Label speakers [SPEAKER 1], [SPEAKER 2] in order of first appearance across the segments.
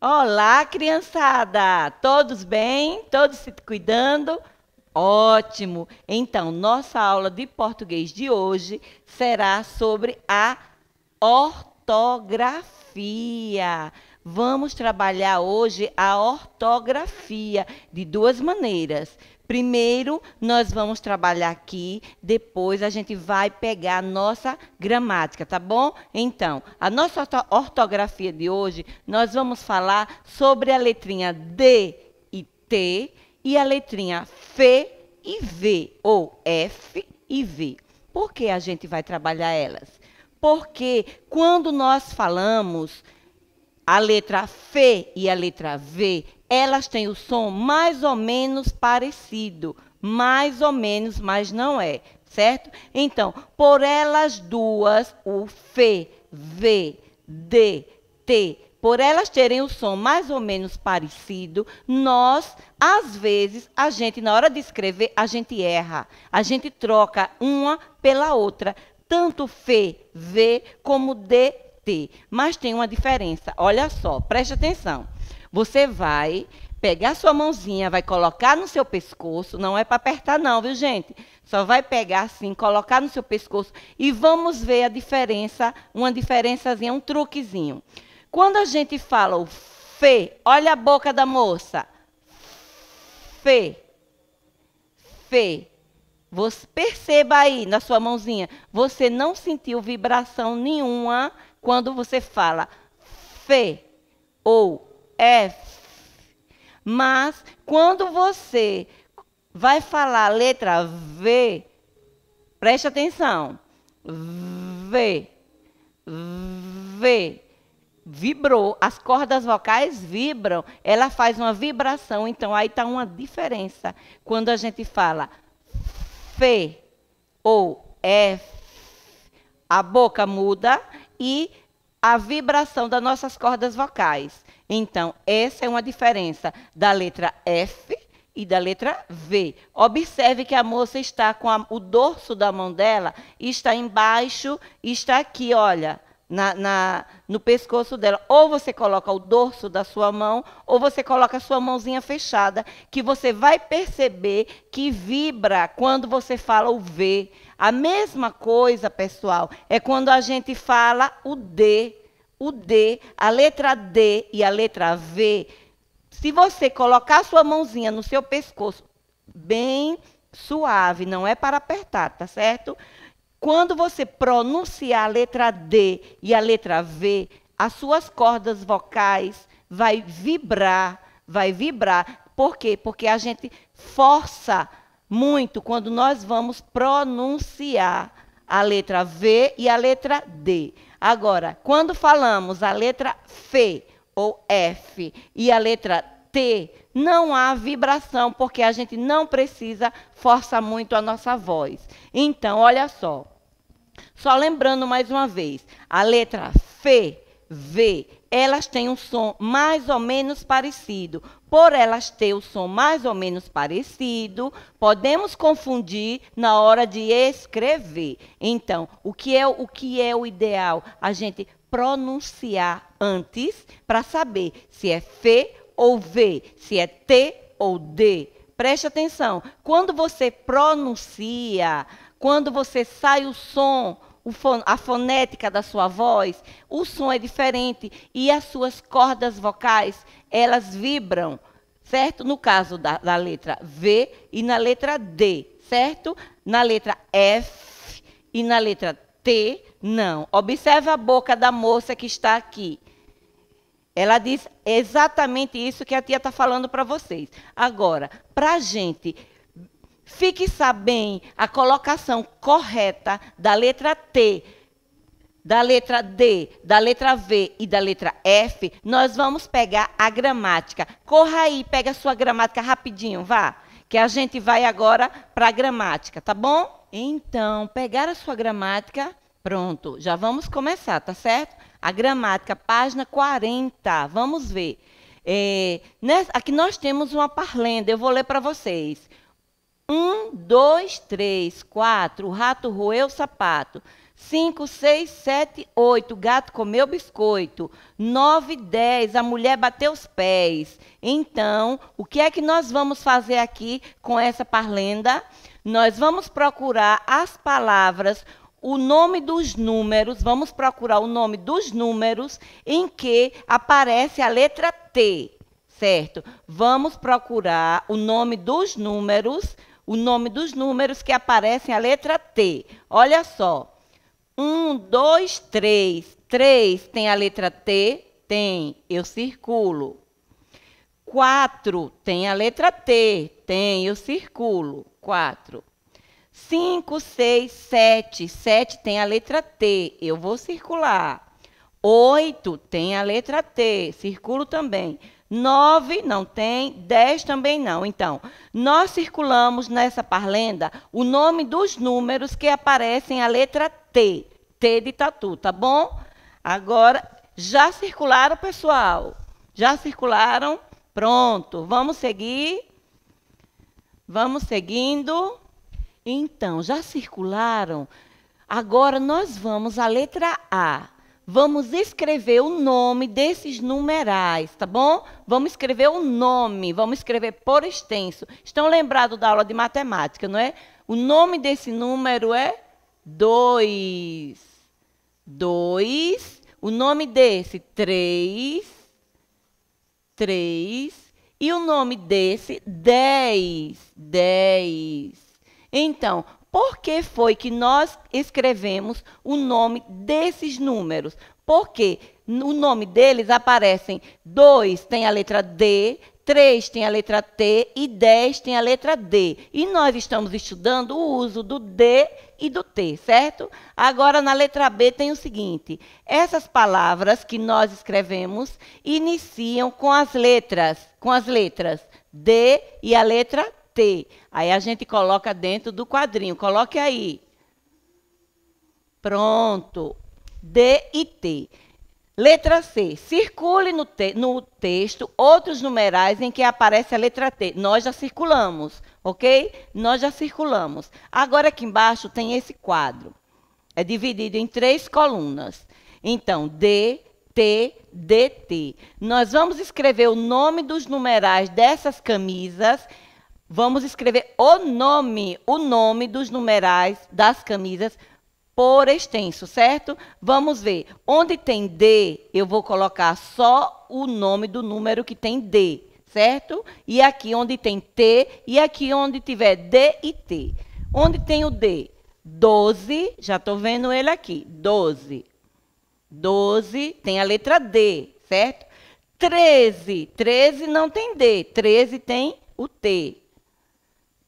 [SPEAKER 1] Olá, criançada! Todos bem? Todos se cuidando? Ótimo! Então, nossa aula de português de hoje será sobre a ortografia. Vamos trabalhar hoje a ortografia de duas maneiras. Primeiro, nós vamos trabalhar aqui, depois a gente vai pegar a nossa gramática, tá bom? Então, a nossa ortografia de hoje, nós vamos falar sobre a letrinha D e T e a letrinha F e V, ou F e V. Por que a gente vai trabalhar elas? Porque quando nós falamos a letra F e a letra V, elas têm o som mais ou menos parecido, mais ou menos, mas não é, certo? Então, por elas duas, o F, V, D, T, por elas terem o som mais ou menos parecido, nós, às vezes, a gente, na hora de escrever, a gente erra. A gente troca uma pela outra. Tanto F, V, como D, ter, mas tem uma diferença. Olha só, preste atenção. Você vai pegar sua mãozinha, vai colocar no seu pescoço, não é para apertar não, viu, gente? Só vai pegar assim, colocar no seu pescoço e vamos ver a diferença, uma diferençazinha, um truquezinho. Quando a gente fala o fê, olha a boca da moça. Fê. Fê. Você perceba aí na sua mãozinha, você não sentiu vibração nenhuma quando você fala fe ou f. Mas quando você vai falar a letra V, preste atenção. V. V. Vibrou, as cordas vocais vibram, ela faz uma vibração, então aí está uma diferença. Quando a gente fala F ou F, a boca muda e a vibração das nossas cordas vocais. Então, essa é uma diferença da letra F e da letra V. Observe que a moça está com a, o dorso da mão dela, está embaixo, está aqui, olha na, na, no pescoço dela. Ou você coloca o dorso da sua mão, ou você coloca a sua mãozinha fechada, que você vai perceber que vibra quando você fala o V. A mesma coisa, pessoal, é quando a gente fala o D. O D, a letra D e a letra V. Se você colocar a sua mãozinha no seu pescoço, bem suave, não é para apertar, tá certo? Quando você pronunciar a letra D e a letra V, as suas cordas vocais vai vibrar, vai vibrar. Por quê? Porque a gente força muito quando nós vamos pronunciar a letra V e a letra D. Agora, quando falamos a letra F ou F e a letra T, não há vibração, porque a gente não precisa forçar muito a nossa voz. Então, olha só. Só lembrando mais uma vez, a letra F, V, elas têm um som mais ou menos parecido. Por elas ter o som mais ou menos parecido, podemos confundir na hora de escrever. Então, o que é o, que é o ideal? A gente pronunciar antes para saber se é F ou V, se é T ou D. Preste atenção, quando você pronuncia, quando você sai o som, a fonética da sua voz, o som é diferente e as suas cordas vocais, elas vibram, certo? No caso da, da letra V e na letra D, certo? Na letra F e na letra T, não. Observe a boca da moça que está aqui. Ela diz exatamente isso que a tia está falando para vocês. Agora, para a gente Fixar bem a colocação correta da letra T, da letra D, da letra V e da letra F, nós vamos pegar a gramática. Corra aí, pega a sua gramática rapidinho, vá. Que a gente vai agora para a gramática, tá bom? Então, pegar a sua gramática, pronto, já vamos começar, tá certo? A gramática, página 40, vamos ver. É, nessa, aqui nós temos uma parlenda, eu vou ler para vocês. Um, dois, três, quatro. O rato roeu o sapato. Cinco, seis, sete, oito. O gato comeu biscoito. Nove, dez. A mulher bateu os pés. Então, o que é que nós vamos fazer aqui com essa parlenda? Nós vamos procurar as palavras o nome dos números, vamos procurar o nome dos números em que aparece a letra T, certo? Vamos procurar o nome dos números o nome dos números que aparecem a letra T. Olha só. Um, dois, três. Três tem a letra T? Tem. Eu circulo. Quatro tem a letra T? Tem. Eu circulo. Quatro. Cinco, seis, sete. Sete tem a letra T. Eu vou circular. Oito tem a letra T. Circulo também. Nove não tem, dez também não. Então, nós circulamos nessa parlenda o nome dos números que aparecem a letra T, T de tatu, tá bom? Agora, já circularam, pessoal? Já circularam? Pronto, vamos seguir. Vamos seguindo. Então, já circularam? Agora nós vamos à letra A. Vamos escrever o nome desses numerais, tá bom? Vamos escrever o nome, vamos escrever por extenso. Estão lembrados da aula de matemática, não é? O nome desse número é 2. 2. O nome desse, 3. 3. E o nome desse, 10. 10. Então, por que foi que nós escrevemos o nome desses números? Porque no nome deles aparecem 2 tem a letra D, 3 tem a letra T e 10 tem a letra D. E nós estamos estudando o uso do D e do T, certo? Agora, na letra B tem o seguinte: essas palavras que nós escrevemos iniciam com as letras, com as letras D e a letra T. T. Aí a gente coloca dentro do quadrinho. Coloque aí. Pronto. D e T. Letra C. Circule no, te no texto outros numerais em que aparece a letra T. Nós já circulamos, ok? Nós já circulamos. Agora aqui embaixo tem esse quadro. É dividido em três colunas. Então, D, T, D T. Nós vamos escrever o nome dos numerais dessas camisas Vamos escrever o nome, o nome dos numerais das camisas por extenso, certo? Vamos ver. Onde tem D, eu vou colocar só o nome do número que tem D, certo? E aqui onde tem T, e aqui onde tiver D e T. Onde tem o D? 12, já estou vendo ele aqui, 12. 12 tem a letra D, certo? 13, 13 não tem D, 13 tem o T,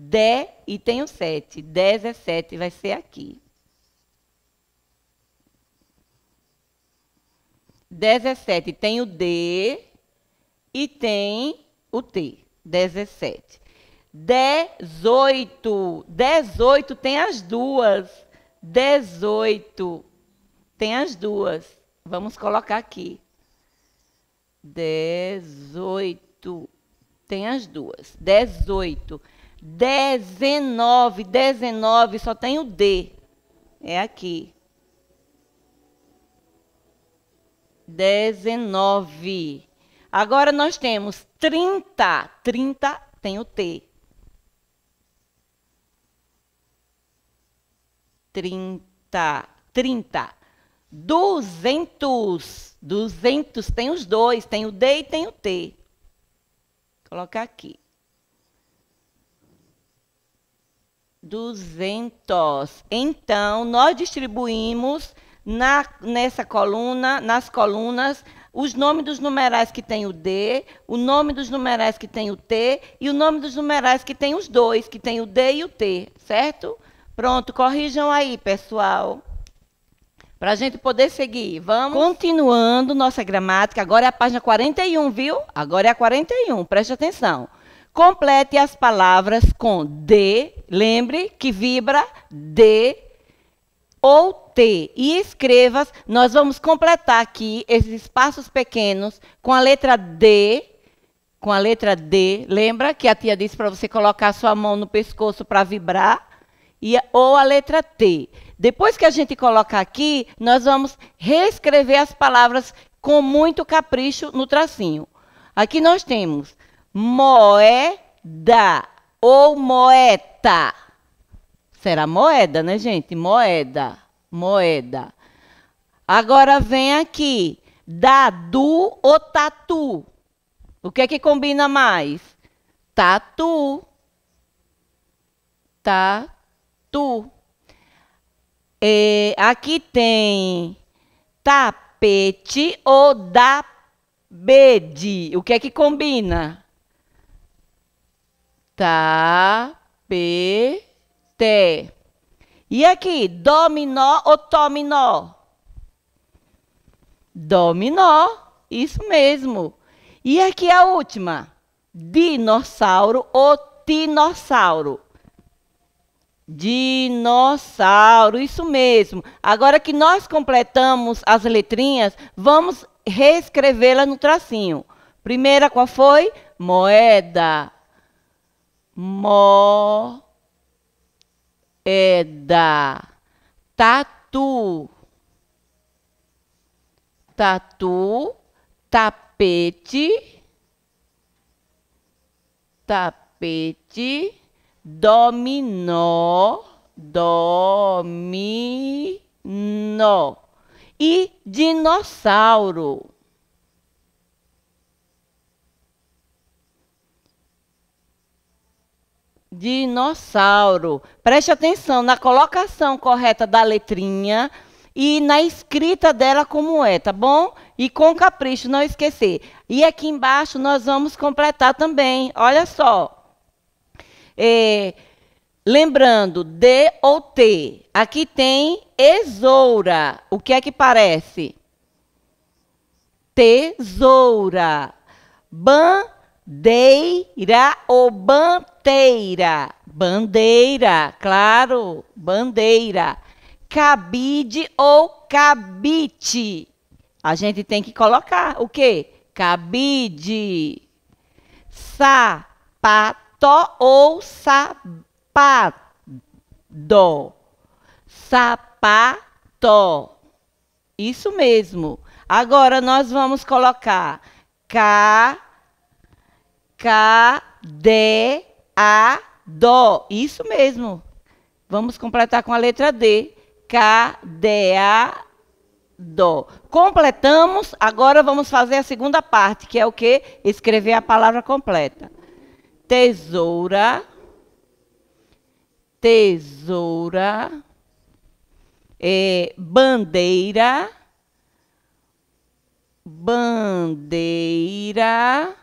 [SPEAKER 1] De e tenho sete. Dezessete vai ser aqui. Dezessete. o D e tem o T. Dezessete. Dezoito. Dezoito tem as duas. Dezoito. Tem as duas. Vamos colocar aqui. Dezoito. Tem as duas. Dezoito. 19, 19, só tem o D. É aqui. 19. Agora nós temos 30. 30 tem o T. 30. 30. 200. 200 tem os dois, tem o D e tem o T. Vou colocar aqui. 200. Então, nós distribuímos na, nessa coluna, nas colunas, os nomes dos numerais que tem o D, o nome dos numerais que tem o T e o nome dos numerais que tem os dois, que tem o D e o T, certo? Pronto, corrijam aí, pessoal. Para a gente poder seguir, vamos? Continuando nossa gramática, agora é a página 41, viu? Agora é a 41, preste atenção. Complete as palavras com D, lembre que vibra D ou T. E escreva. nós vamos completar aqui esses espaços pequenos com a letra D, com a letra D. Lembra que a tia disse para você colocar sua mão no pescoço para vibrar? E, ou a letra T. Depois que a gente colocar aqui, nós vamos reescrever as palavras com muito capricho no tracinho. Aqui nós temos moeda ou moeta. Será moeda, né, gente? Moeda, moeda. Agora vem aqui, dadu ou tatu. O que é que combina mais? Tatu. Tatu. aqui tem tapete ou da bede. O que é que combina? tapete. Tá, e aqui, dominó ou tominó? Dominó, isso mesmo. E aqui a última, dinossauro ou tinossauro? Dinossauro, isso mesmo. Agora que nós completamos as letrinhas, vamos reescrevê-la no tracinho. Primeira, qual foi? Moeda moeda, tatu, tatu, tapete, tapete, dominó, dominó e dinossauro. Dinossauro. Preste atenção na colocação correta da letrinha e na escrita dela como é, tá bom? E com capricho, não esquecer. E aqui embaixo nós vamos completar também. Olha só. É, lembrando, D ou T. Aqui tem exoura. O que é que parece? Tesoura. Ban Deira ou bandeira? Bandeira, claro, bandeira. Cabide ou cabite? A gente tem que colocar o quê? Cabide. Sapato ou sapado? Sapato. Isso mesmo. Agora nós vamos colocar D A Cadeado. Isso mesmo. Vamos completar com a letra D. D A Cadeado. Completamos. Agora vamos fazer a segunda parte, que é o quê? Escrever a palavra completa. Tesoura. Tesoura. É, bandeira. Bandeira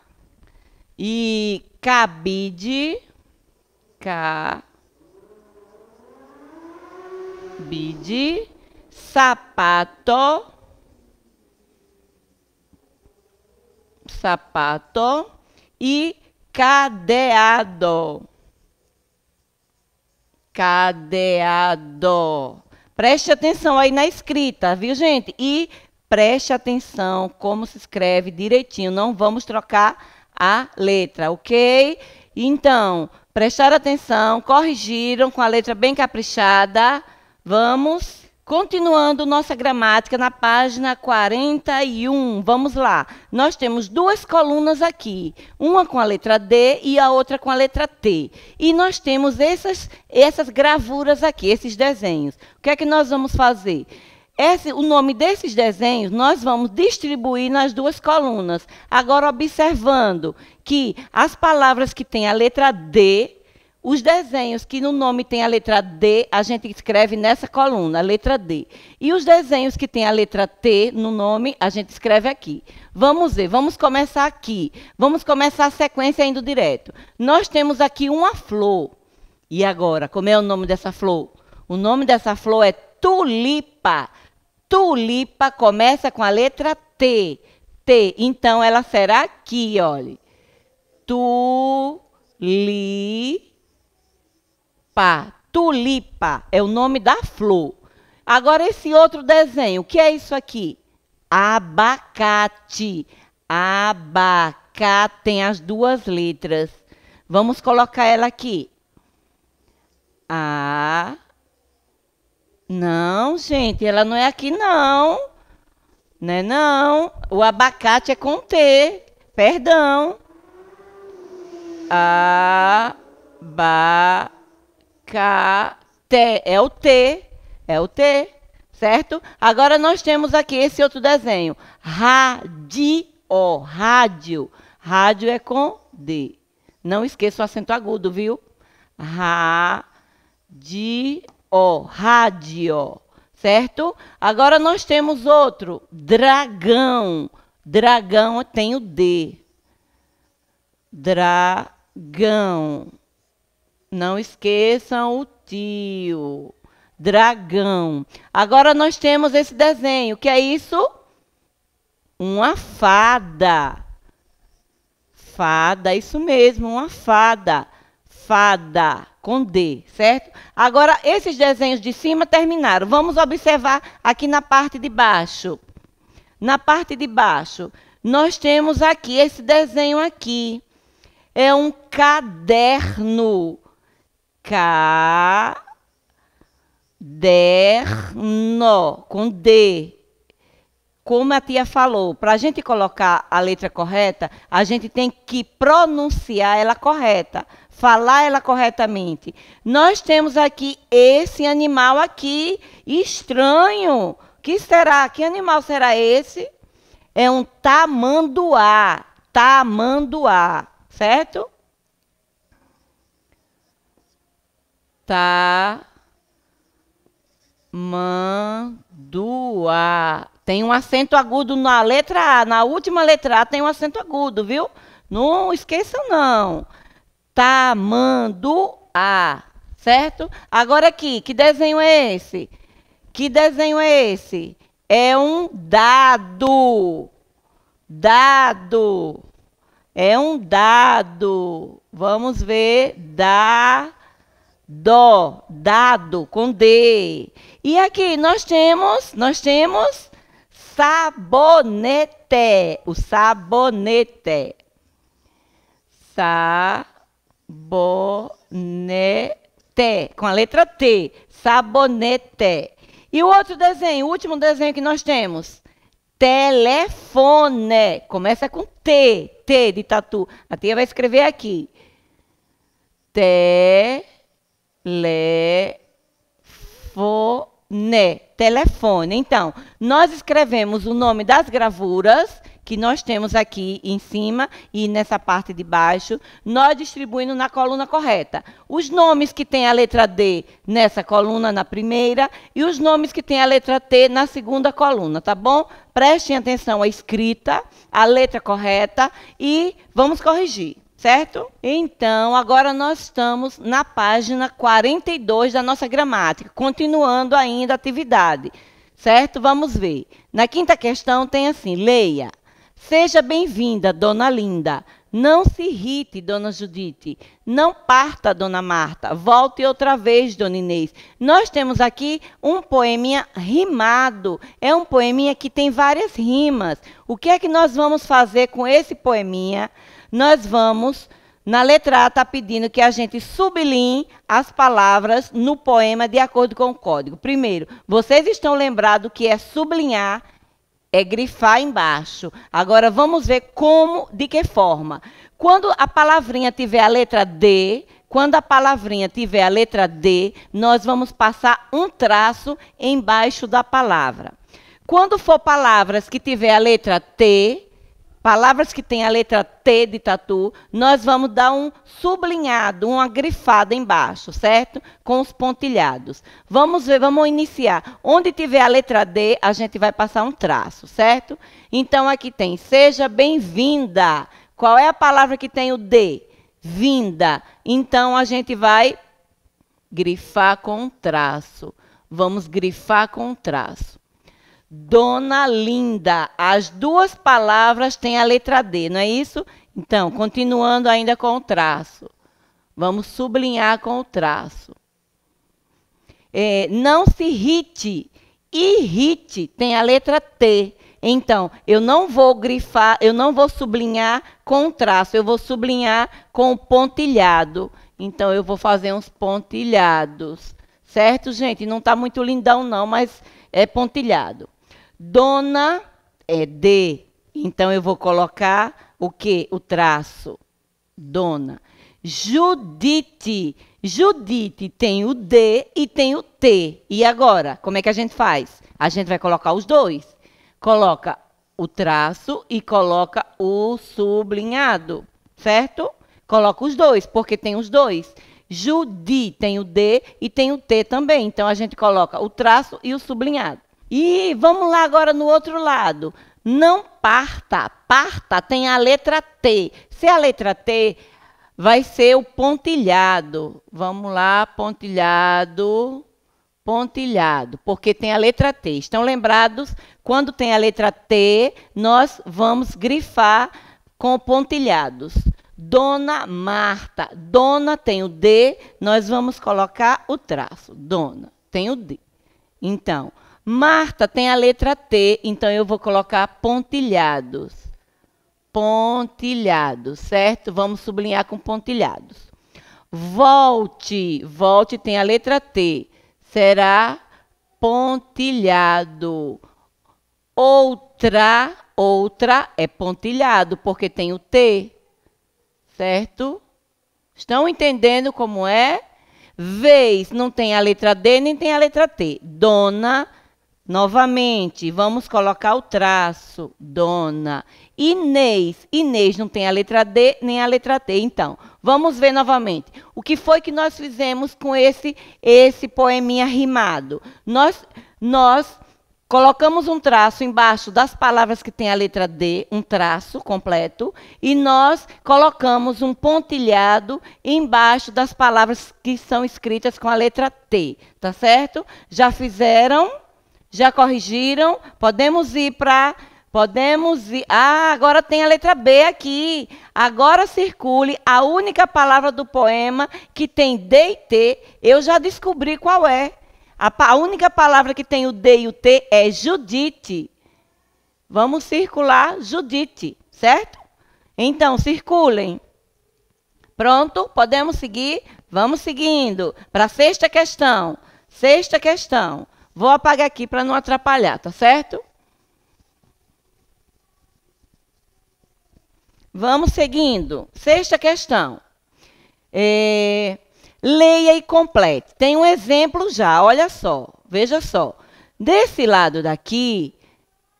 [SPEAKER 1] e cabide, bide, sapato, sapato e cadeado. Cadeado. Preste atenção aí na escrita, viu, gente? E preste atenção como se escreve direitinho. Não vamos trocar a letra, ok? Então, prestaram atenção, corrigiram com a letra bem caprichada. Vamos continuando nossa gramática na página 41. Vamos lá. Nós temos duas colunas aqui, uma com a letra D e a outra com a letra T. E nós temos essas, essas gravuras aqui, esses desenhos. O que é que nós vamos fazer? Esse, o nome desses desenhos nós vamos distribuir nas duas colunas. Agora, observando que as palavras que têm a letra D, os desenhos que no nome tem a letra D, a gente escreve nessa coluna, a letra D. E os desenhos que têm a letra T no nome, a gente escreve aqui. Vamos ver, vamos começar aqui. Vamos começar a sequência indo direto. Nós temos aqui uma flor. E agora, como é o nome dessa flor? O nome dessa flor é tulipa. Tulipa começa com a letra T. T. Então ela será aqui, olhe. Tulipa. Tulipa é o nome da flor. Agora esse outro desenho, o que é isso aqui? Abacate. Abacate tem as duas letras. Vamos colocar ela aqui. A não, gente, ela não é aqui, não. Né, não. O abacate é com T. Perdão. Abacate. É o T. É o T. Certo? Agora nós temos aqui esse outro desenho. Rádio. Rádio. Rádio é com D. Não esqueça o acento agudo, viu? Rádio. O, rádio, certo? Agora nós temos outro, dragão. Dragão tem o D. Dragão. Não esqueçam o tio. Dragão. Agora nós temos esse desenho, que é isso? Uma fada. Fada, isso mesmo, uma fada fada, com D, certo? Agora, esses desenhos de cima terminaram. Vamos observar aqui na parte de baixo. Na parte de baixo, nós temos aqui esse desenho aqui. É um caderno. Caderno, com D, como a tia falou, para a gente colocar a letra correta, a gente tem que pronunciar ela correta falar ela corretamente. Nós temos aqui esse animal aqui estranho. Que será? Que animal será esse? É um tamanduá, tamanduá, certo? Tá manduá. Tem um acento agudo na letra A, na última letra A tem um acento agudo, viu? Não esqueça não. Tamanduá, ah, certo? Agora aqui, que desenho é esse? Que desenho é esse? É um dado. Dado. É um dado. Vamos ver. Dá. Dó. Dado. Com D. E aqui nós temos. Nós temos. Sabonete. O sabonete. Sabonete Bonete. Com a letra T. Sabonete. E o outro desenho, o último desenho que nós temos. Telefone. Começa com T. T de tatu. A tia vai escrever aqui. Telefone. Telefone. Então, nós escrevemos o nome das gravuras que nós temos aqui em cima e nessa parte de baixo, nós distribuindo na coluna correta. Os nomes que têm a letra D nessa coluna, na primeira, e os nomes que têm a letra T na segunda coluna, tá bom? Prestem atenção à escrita, à letra correta e vamos corrigir certo? Então, agora nós estamos na página 42 da nossa gramática, continuando ainda a atividade, certo? Vamos ver. Na quinta questão tem assim: leia Seja bem-vinda, dona Linda. Não se irrite, dona Judite. Não parta, dona Marta. Volte outra vez, dona Inês. Nós temos aqui um poeminha rimado. É um poeminha que tem várias rimas. O que é que nós vamos fazer com esse poeminha? Nós vamos. Na letra A está pedindo que a gente sublinhe as palavras no poema de acordo com o código. Primeiro, vocês estão lembrados que é sublinhar é grifar embaixo. Agora vamos ver como, de que forma. Quando a palavrinha tiver a letra D, quando a palavrinha tiver a letra D, nós vamos passar um traço embaixo da palavra. Quando for palavras que tiver a letra T, palavras que têm a letra T de tatu, nós vamos dar um sublinhado, uma grifada embaixo, certo? Com os pontilhados. Vamos ver, vamos iniciar. Onde tiver a letra D, a gente vai passar um traço, certo? Então aqui tem seja bem-vinda. Qual é a palavra que tem o D? Vinda. Então a gente vai grifar com um traço. Vamos grifar com um traço. Dona Linda. As duas palavras têm a letra D, não é isso? Então, continuando ainda com o traço. Vamos sublinhar com o traço. É, não se irrite. Irrite tem a letra T. Então, eu não vou grifar, eu não vou sublinhar com traço, eu vou sublinhar com pontilhado. Então, eu vou fazer uns pontilhados. Certo, gente? Não está muito lindão, não, mas é pontilhado. Dona é D, então eu vou colocar o que? O traço. Dona. Judite. Judite tem o D e tem o T. E agora, como é que a gente faz? A gente vai colocar os dois. Coloca o traço e coloca o sublinhado, certo? Coloca os dois, porque tem os dois. Judi tem o D e tem o T também. Então, a gente coloca o traço e o sublinhado. E vamos lá agora no outro lado. Não parta. Parta tem a letra T. Se a letra T vai ser o pontilhado. Vamos lá, pontilhado, pontilhado, porque tem a letra T. Estão lembrados? Quando tem a letra T, nós vamos grifar com pontilhados. Dona Marta. Dona tem o D, nós vamos colocar o traço. Dona tem o D. Então, Marta tem a letra T, então eu vou colocar pontilhados. Pontilhados, certo? Vamos sublinhar com pontilhados. Volte, volte tem a letra T. Será pontilhado. Outra, outra é pontilhado, porque tem o T, certo? Estão entendendo como é? Vez não tem a letra D nem tem a letra T. Dona Novamente, vamos colocar o traço, dona. Inês. Inês não tem a letra D nem a letra T. Então, vamos ver novamente. O que foi que nós fizemos com esse esse poeminha rimado? Nós nós colocamos um traço embaixo das palavras que tem a letra D, um traço completo, e nós colocamos um pontilhado embaixo das palavras que são escritas com a letra T, tá certo? Já fizeram? Já corrigiram? Podemos ir para. Podemos ir. Ah, agora tem a letra B aqui. Agora circule a única palavra do poema que tem D e T. Eu já descobri qual é. A, a única palavra que tem o D e o T é Judite. Vamos circular Judite, certo? Então, circulem. Pronto, podemos seguir? Vamos seguindo para a sexta questão. Sexta questão. Vou apagar aqui para não atrapalhar, tá certo? Vamos seguindo. Sexta questão. É, leia e complete. Tem um exemplo já, olha só. Veja só. Desse lado daqui,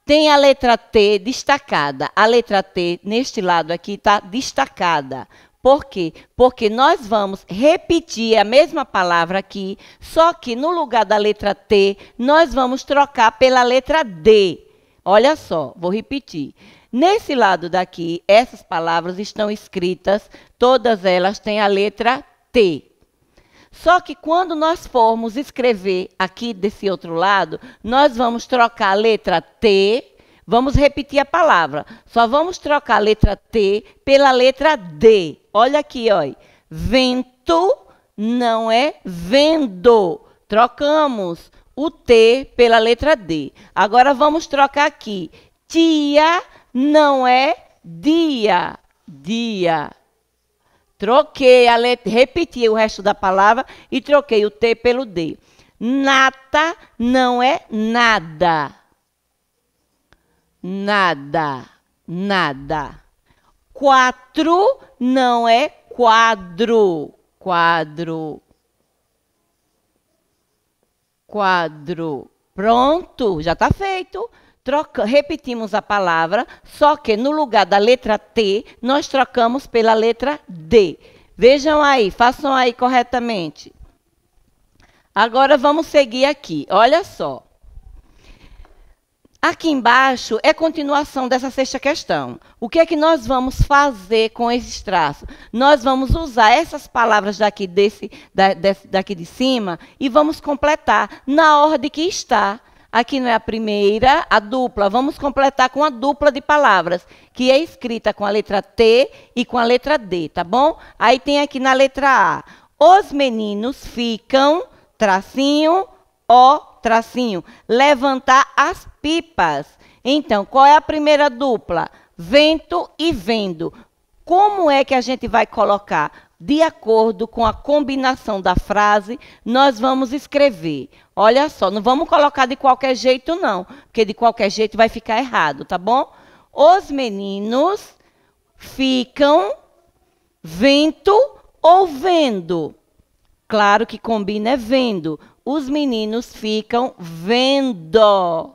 [SPEAKER 1] tem a letra T destacada. A letra T, neste lado aqui, está destacada. Por quê? Porque nós vamos repetir a mesma palavra aqui, só que no lugar da letra T, nós vamos trocar pela letra D. Olha só, vou repetir. Nesse lado daqui, essas palavras estão escritas, todas elas têm a letra T. Só que quando nós formos escrever aqui desse outro lado, nós vamos trocar a letra T Vamos repetir a palavra. Só vamos trocar a letra T pela letra D. Olha aqui, olha. Vento não é vendo. Trocamos o T pela letra D. Agora vamos trocar aqui. Tia não é dia. Dia. Troquei a letra, repeti o resto da palavra e troquei o T pelo D. Nata não é nada nada, nada. Quatro não é quadro, quadro. Quadro. Pronto, já está feito. Troca, repetimos a palavra, só que no lugar da letra T, nós trocamos pela letra D. Vejam aí, façam aí corretamente. Agora vamos seguir aqui. Olha só. Aqui embaixo é continuação dessa sexta questão. O que é que nós vamos fazer com esses traços? Nós vamos usar essas palavras daqui, desse, da, desse, daqui de cima e vamos completar na ordem que está. Aqui não é a primeira, a dupla. Vamos completar com a dupla de palavras, que é escrita com a letra T e com a letra D, tá bom? Aí tem aqui na letra A. Os meninos ficam, tracinho, O, tracinho, levantar as pipas. Então, qual é a primeira dupla? Vento e vendo. Como é que a gente vai colocar? De acordo com a combinação da frase, nós vamos escrever. Olha só, não vamos colocar de qualquer jeito, não, porque de qualquer jeito vai ficar errado, tá bom? Os meninos ficam vento ou vendo. Claro que combina é vendo, os meninos ficam vendo.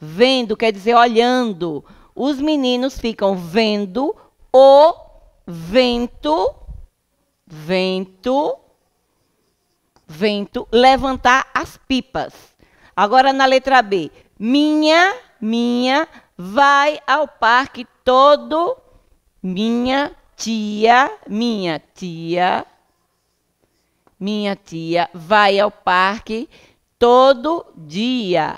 [SPEAKER 1] Vendo quer dizer olhando. Os meninos ficam vendo o vento, vento, vento levantar as pipas. Agora na letra B. Minha, minha vai ao parque todo. Minha tia, minha tia minha tia vai ao parque todo dia.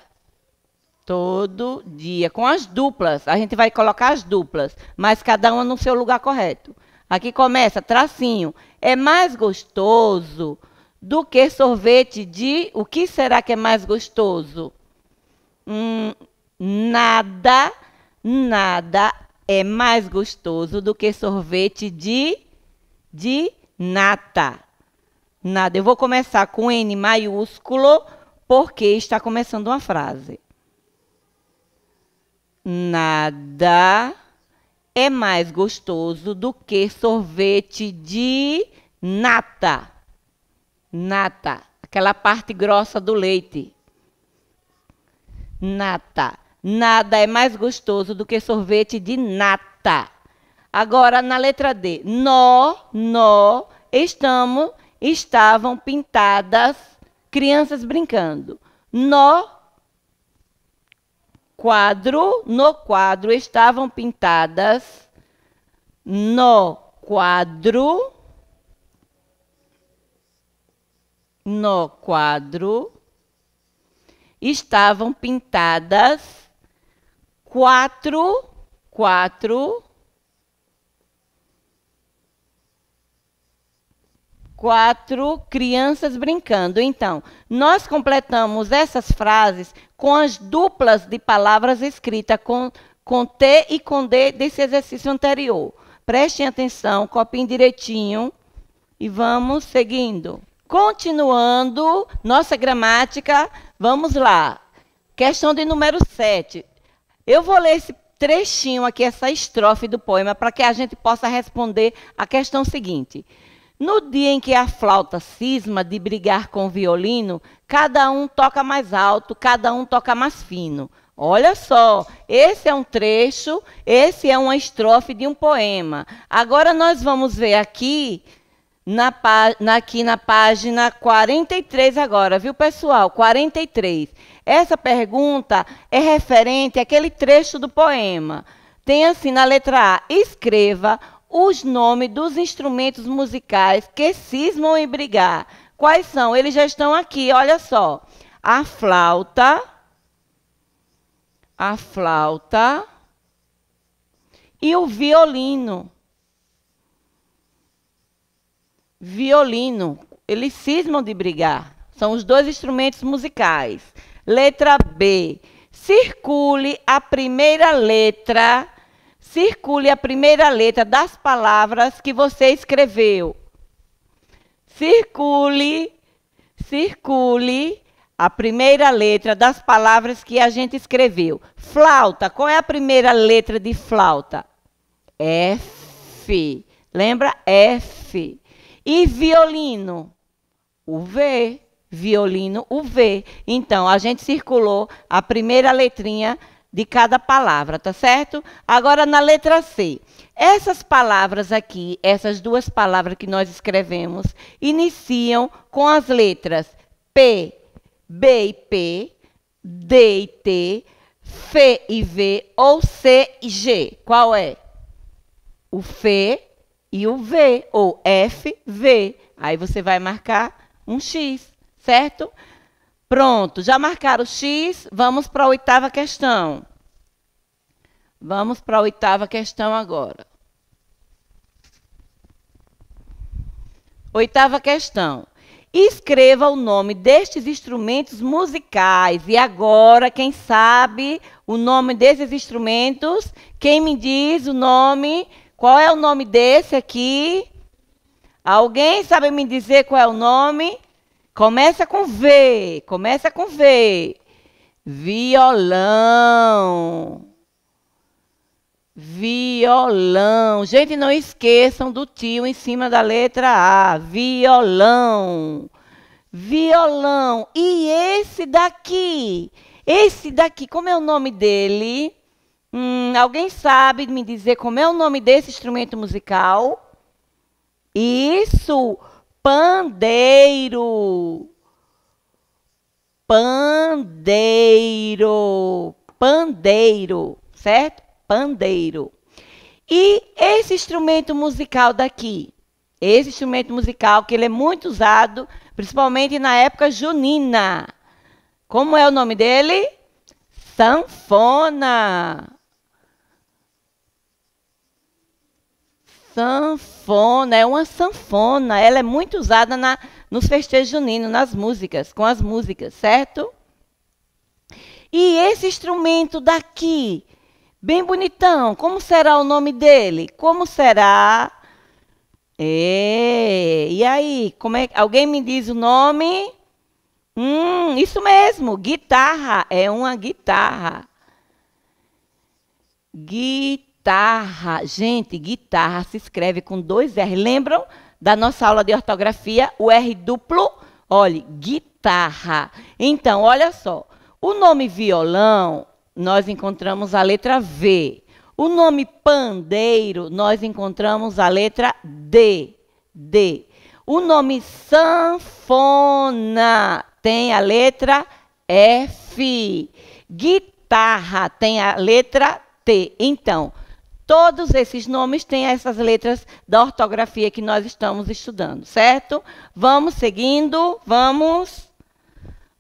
[SPEAKER 1] Todo dia, com as duplas. A gente vai colocar as duplas, mas cada uma no seu lugar correto. Aqui começa tracinho. É mais gostoso do que sorvete de. O que será que é mais gostoso? Hum, nada, nada é mais gostoso do que sorvete de de nata. Nada. Eu vou começar com N maiúsculo, porque está começando uma frase. Nada é mais gostoso do que sorvete de nata. Nata, aquela parte grossa do leite. Nata. Nada é mais gostoso do que sorvete de nata. Agora, na letra D, nó, nó, estamos estavam pintadas crianças brincando. No quadro, no quadro estavam pintadas no quadro no quadro estavam pintadas quatro quatro quatro crianças brincando. Então, nós completamos essas frases com as duplas de palavras escritas com, com T e com D desse exercício anterior. Prestem atenção, copiem direitinho e vamos seguindo. Continuando nossa gramática, vamos lá. Questão de número 7. Eu vou ler esse trechinho aqui, essa estrofe do poema, para que a gente possa responder a questão seguinte. No dia em que a flauta cisma de brigar com o violino, cada um toca mais alto, cada um toca mais fino. Olha só, esse é um trecho, esse é uma estrofe de um poema. Agora nós vamos ver aqui na, aqui na página 43 agora, viu, pessoal? 43. Essa pergunta é referente àquele trecho do poema. Tem assim na letra A: escreva os nomes dos instrumentos musicais que cismam em brigar. Quais são? Eles já estão aqui, olha só. A flauta, a flauta e o violino. Violino, eles cismam de brigar. São os dois instrumentos musicais. Letra B. Circule a primeira letra Circule a primeira letra das palavras que você escreveu. Circule, circule a primeira letra das palavras que a gente escreveu. Flauta, qual é a primeira letra de flauta? F. Lembra? F. E violino? O V. Violino, o V. Então, a gente circulou a primeira letrinha de cada palavra, tá certo? Agora na letra C. Essas palavras aqui, essas duas palavras que nós escrevemos, iniciam com as letras P, B e P, D e T, F e V ou C e G. Qual é? O F e o V, ou F, V. Aí você vai marcar um X, certo? Certo? Pronto, já marcaram X, vamos para a oitava questão. Vamos para a oitava questão agora. Oitava questão. Escreva o nome destes instrumentos musicais. E agora, quem sabe o nome desses instrumentos? Quem me diz o nome? Qual é o nome desse aqui? Alguém sabe me dizer qual é o nome? Começa com V, começa com V. Violão. Violão. Gente, não esqueçam do tio em cima da letra A. Violão. Violão. E esse daqui? Esse daqui, como é o nome dele? Hum, alguém sabe me dizer como é o nome desse instrumento musical? Isso pandeiro. Pandeiro. Pandeiro, certo? Pandeiro. E esse instrumento musical daqui, esse instrumento musical que ele é muito usado, principalmente na época junina. Como é o nome dele? Sanfona. sanfona, é uma sanfona. Ela é muito usada na, nos festejos juninos, nas músicas, com as músicas, certo? E esse instrumento daqui, bem bonitão, como será o nome dele? Como será? E, é, e aí, como é, alguém me diz o nome? Hum, isso mesmo, guitarra, é uma guitarra. Guitarra guitarra. Gente, guitarra se escreve com dois R. Lembram da nossa aula de ortografia? O R duplo? Olhe, guitarra. Então, olha só. O nome violão, nós encontramos a letra V. O nome pandeiro, nós encontramos a letra D. D. O nome sanfona tem a letra F. Guitarra tem a letra T. Então, Todos esses nomes têm essas letras da ortografia que nós estamos estudando, certo? Vamos seguindo, vamos.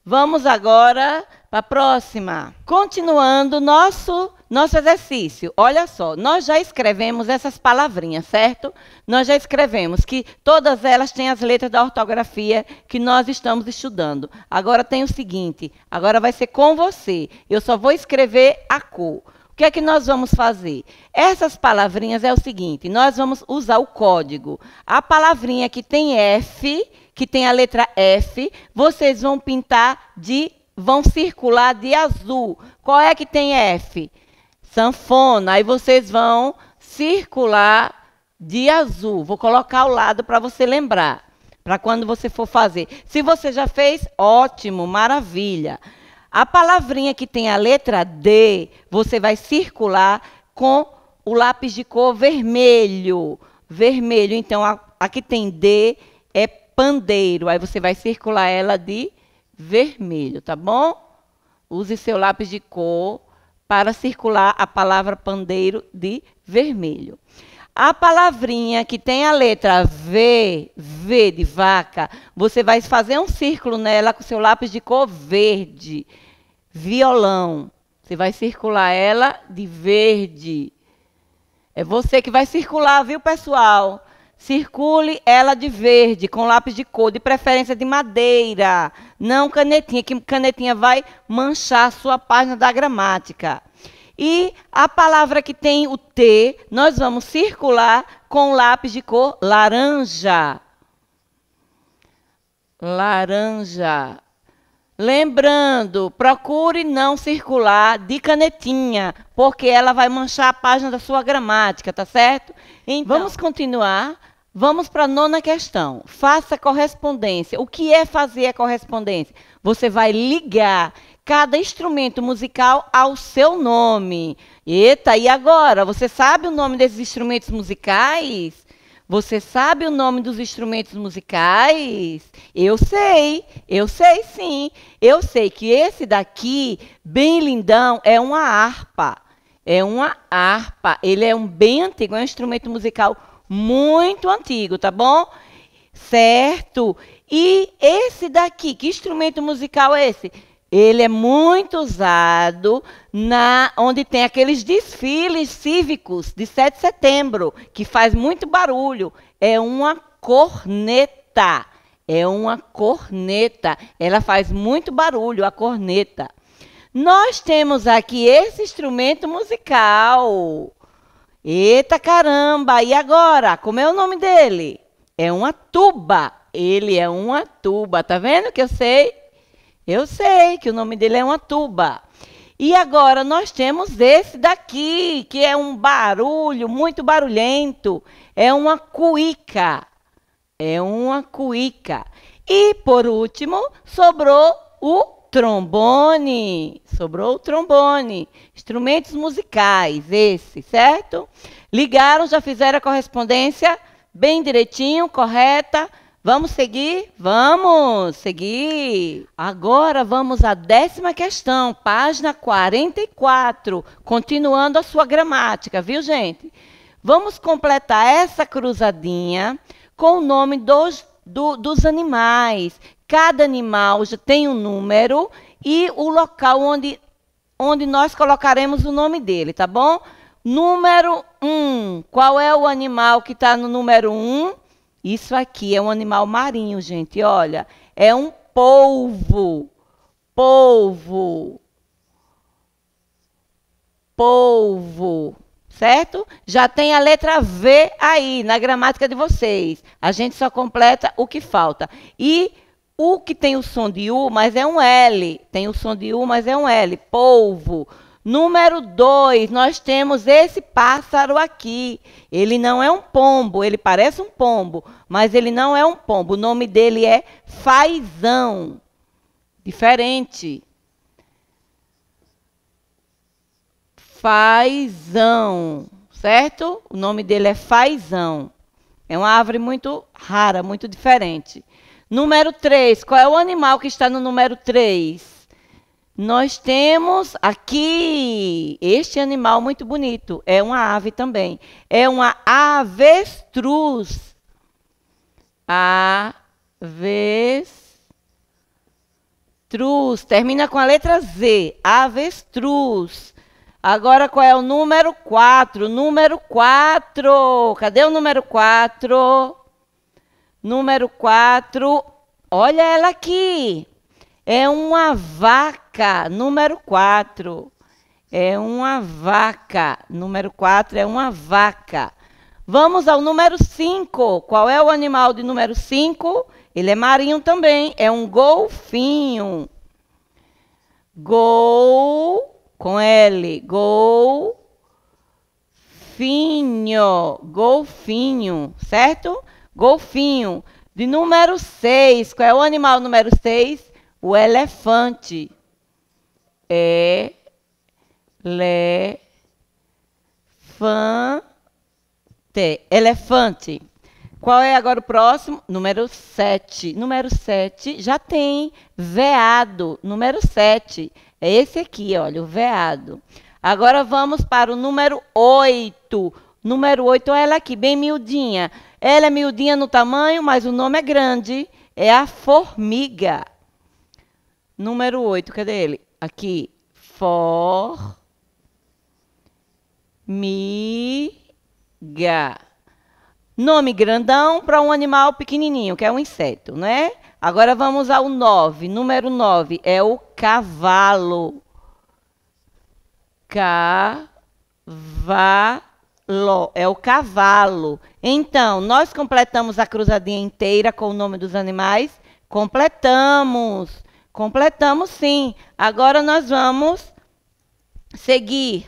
[SPEAKER 1] Vamos agora para a próxima. Continuando nosso nosso exercício. Olha só, nós já escrevemos essas palavrinhas, certo? Nós já escrevemos que todas elas têm as letras da ortografia que nós estamos estudando. Agora tem o seguinte, agora vai ser com você. Eu só vou escrever a cor. O que é que nós vamos fazer? Essas palavrinhas é o seguinte: nós vamos usar o código. A palavrinha que tem F, que tem a letra F, vocês vão pintar de. vão circular de azul. Qual é que tem F? Sanfona. Aí vocês vão circular de azul. Vou colocar ao lado para você lembrar. Para quando você for fazer. Se você já fez, ótimo, maravilha. A palavrinha que tem a letra D, você vai circular com o lápis de cor vermelho. Vermelho. Então, a, aqui tem D, é pandeiro. Aí você vai circular ela de vermelho, tá bom? Use seu lápis de cor para circular a palavra pandeiro de vermelho. A palavrinha que tem a letra V, V de vaca, você vai fazer um círculo nela com seu lápis de cor verde violão. Você vai circular ela de verde. É você que vai circular, viu, pessoal? Circule ela de verde, com lápis de cor, de preferência de madeira, não canetinha, que canetinha vai manchar a sua página da gramática. E a palavra que tem o T, nós vamos circular com lápis de cor laranja. Laranja. Lembrando, procure não circular de canetinha, porque ela vai manchar a página da sua gramática, tá certo? Então, vamos continuar. Vamos para a nona questão. Faça correspondência. O que é fazer a correspondência? Você vai ligar cada instrumento musical ao seu nome. Eita, e agora? Você sabe o nome desses instrumentos musicais? Você sabe o nome dos instrumentos musicais? Eu sei, eu sei sim. Eu sei que esse daqui, bem lindão, é uma harpa. É uma harpa. Ele é um bem antigo, é um instrumento musical muito antigo, tá bom? Certo. E esse daqui, que instrumento musical é esse? Ele é muito usado na onde tem aqueles desfiles cívicos de 7 de setembro, que faz muito barulho. É uma corneta. É uma corneta. Ela faz muito barulho, a corneta. Nós temos aqui esse instrumento musical. Eita caramba! E agora? Como é o nome dele? É uma tuba. Ele é uma tuba. Tá vendo que eu sei? Eu sei que o nome dele é uma tuba. E agora nós temos esse daqui, que é um barulho muito barulhento. É uma cuíca. É uma cuíca. E por último, sobrou o trombone. Sobrou o trombone. Instrumentos musicais, esse, certo? Ligaram, já fizeram a correspondência bem direitinho, correta. Vamos seguir? Vamos seguir. Agora vamos à décima questão, página 44, continuando a sua gramática, viu, gente? Vamos completar essa cruzadinha com o nome dos, do, dos animais. Cada animal já tem um número e o local onde, onde nós colocaremos o nome dele, tá bom? Número 1. Um. Qual é o animal que está no número 1? Um? Isso aqui é um animal marinho, gente. Olha, é um polvo. Polvo. Polvo. Certo? Já tem a letra V aí na gramática de vocês. A gente só completa o que falta. E o que tem o som de U, mas é um L. Tem o som de U, mas é um L. Polvo. Número dois, nós temos esse pássaro aqui. Ele não é um pombo, ele parece um pombo, mas ele não é um pombo. O nome dele é faisão. Diferente. Faisão, certo? O nome dele é faisão. É uma árvore muito rara, muito diferente. Número 3. Qual é o animal que está no número 3? Nós temos aqui este animal muito bonito, é uma ave também, é uma avestruz. Avestruz, termina com a letra Z, avestruz. Agora qual é o número 4? Número 4. Cadê o número 4? Número 4. Olha ela aqui. É uma vaca vaca, número 4. É uma vaca. Número 4 é uma vaca. Vamos ao número 5. Qual é o animal de número 5? Ele é marinho também. É um golfinho. Gol com L. Golfinho. Golfinho, certo? Golfinho. De número 6. Qual é o animal número 6? O elefante é elefante. Elefante. Qual é agora o próximo? Número 7. Número 7 já tem veado. Número 7. É esse aqui, olha, o veado. Agora vamos para o número 8. Número 8, olha ela aqui, bem miudinha. Ela é miudinha no tamanho, mas o nome é grande. É a formiga. Número 8, cadê ele? Aqui, for, mi, Nome grandão para um animal pequenininho, que é um inseto, né? Agora vamos ao 9. Número 9 é o cavalo. Cavalo. É o cavalo. Então, nós completamos a cruzadinha inteira com o nome dos animais? Completamos. Completamos sim. Agora nós vamos seguir.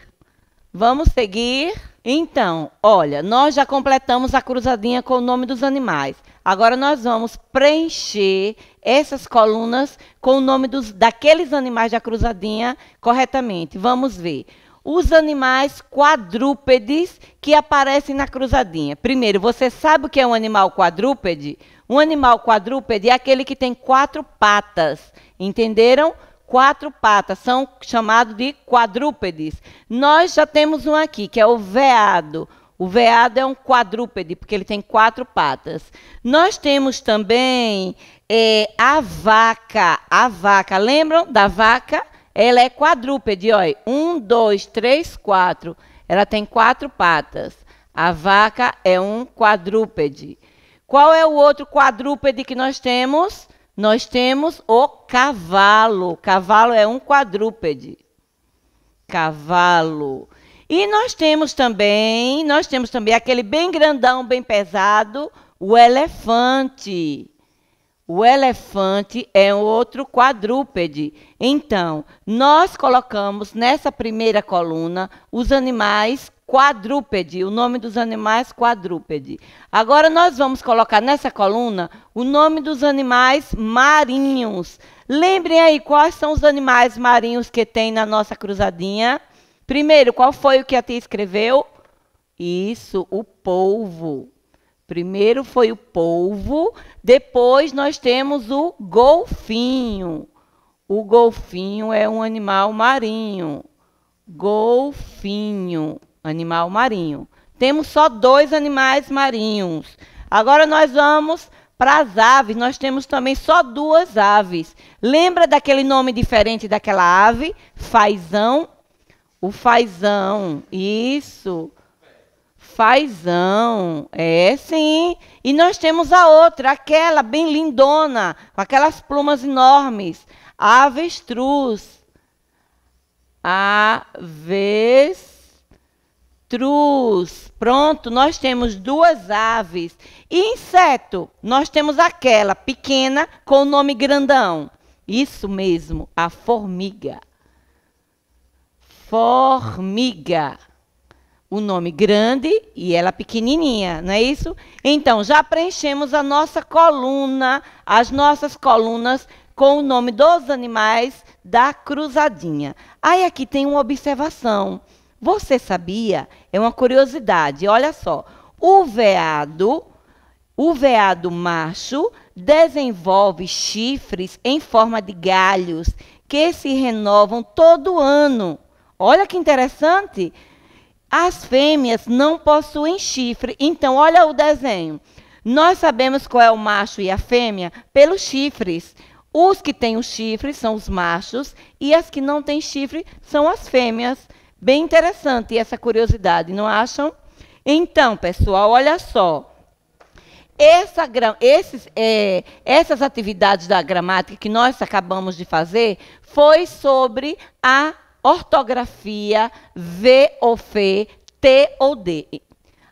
[SPEAKER 1] Vamos seguir. Então, olha, nós já completamos a cruzadinha com o nome dos animais. Agora nós vamos preencher essas colunas com o nome dos, daqueles animais da cruzadinha corretamente. Vamos ver. Os animais quadrúpedes que aparecem na cruzadinha. Primeiro, você sabe o que é um animal quadrúpede? Quadrúpede. Um animal quadrúpede é aquele que tem quatro patas. Entenderam? Quatro patas, são chamados de quadrúpedes. Nós já temos um aqui, que é o veado. O veado é um quadrúpede, porque ele tem quatro patas. Nós temos também é, a vaca. A vaca, lembram da vaca? Ela é quadrúpede, olha. Um, dois, três, quatro. Ela tem quatro patas. A vaca é um quadrúpede. Qual é o outro quadrúpede que nós temos? Nós temos o cavalo. Cavalo é um quadrúpede. Cavalo. E nós temos também, nós temos também aquele bem grandão, bem pesado, o elefante. O elefante é outro quadrúpede. Então, nós colocamos nessa primeira coluna os animais quadrúpede, o nome dos animais quadrúpede. Agora nós vamos colocar nessa coluna o nome dos animais marinhos. Lembrem aí quais são os animais marinhos que tem na nossa cruzadinha. Primeiro, qual foi o que a tia escreveu? Isso, o polvo. Primeiro foi o polvo, depois nós temos o golfinho. O golfinho é um animal marinho. Golfinho animal marinho. Temos só dois animais marinhos. Agora nós vamos para as aves. Nós temos também só duas aves. Lembra daquele nome diferente daquela ave? faisão O fazão. Isso. Fazão. É sim. E nós temos a outra, aquela bem lindona, com aquelas plumas enormes. Avestruz. aves Truz, pronto, nós temos duas aves. E inseto, nós temos aquela pequena com o nome grandão. Isso mesmo, a formiga. Formiga. O nome grande e ela pequenininha, não é isso? Então, já preenchemos a nossa coluna, as nossas colunas com o nome dos animais da cruzadinha. Aí aqui tem uma observação. Você sabia? É uma curiosidade. Olha só. O veado, o veado macho desenvolve chifres em forma de galhos que se renovam todo ano. Olha que interessante. As fêmeas não possuem chifre. Então, olha o desenho. Nós sabemos qual é o macho e a fêmea pelos chifres. Os que têm o chifre são os machos e as que não têm chifre são as fêmeas. Bem interessante essa curiosidade, não acham? Então, pessoal, olha só. Essa, esses, é, essas atividades da gramática que nós acabamos de fazer foi sobre a ortografia V ou F, T ou D.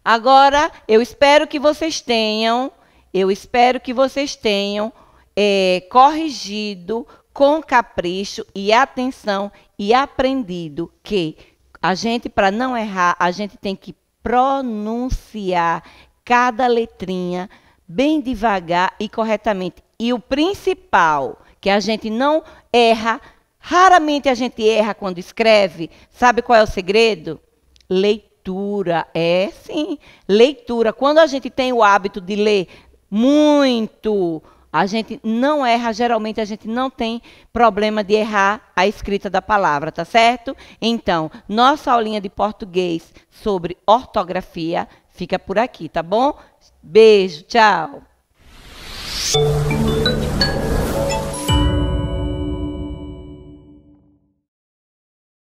[SPEAKER 1] Agora, eu espero que vocês tenham, eu espero que vocês tenham é, corrigido com capricho e atenção e aprendido que a gente, para não errar, a gente tem que pronunciar cada letrinha bem devagar e corretamente. E o principal, que a gente não erra, raramente a gente erra quando escreve. Sabe qual é o segredo? Leitura. É, sim, leitura. Quando a gente tem o hábito de ler muito, a gente não erra, geralmente a gente não tem problema de errar a escrita da palavra, tá certo? Então, nossa aulinha de português sobre ortografia fica por aqui, tá bom? Beijo, tchau!